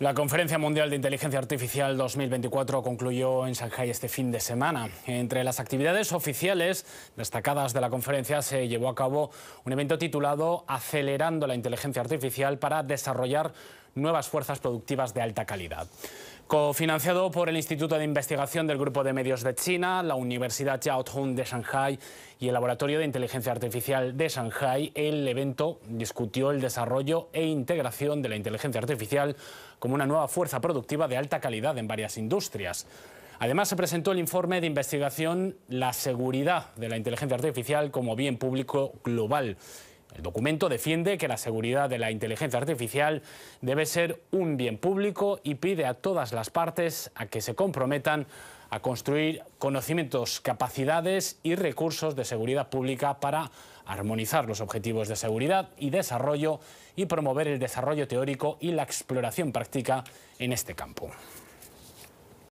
La Conferencia Mundial de Inteligencia Artificial 2024 concluyó en Shanghai este fin de semana. Entre las actividades oficiales destacadas de la conferencia se llevó a cabo un evento titulado Acelerando la Inteligencia Artificial para desarrollar nuevas fuerzas productivas de alta calidad cofinanciado por el Instituto de Investigación del Grupo de Medios de China, la Universidad Jiao Tong de Shanghai y el Laboratorio de Inteligencia Artificial de Shanghai, el evento discutió el desarrollo e integración de la inteligencia artificial como una nueva fuerza productiva de alta calidad en varias industrias. Además, se presentó el informe de investigación La seguridad de la inteligencia artificial como bien público global el documento defiende que la seguridad de la inteligencia artificial debe ser un bien público y pide a todas las partes a que se comprometan a construir conocimientos, capacidades y recursos de seguridad pública para armonizar los objetivos de seguridad y desarrollo y promover el desarrollo teórico y la exploración práctica en este campo.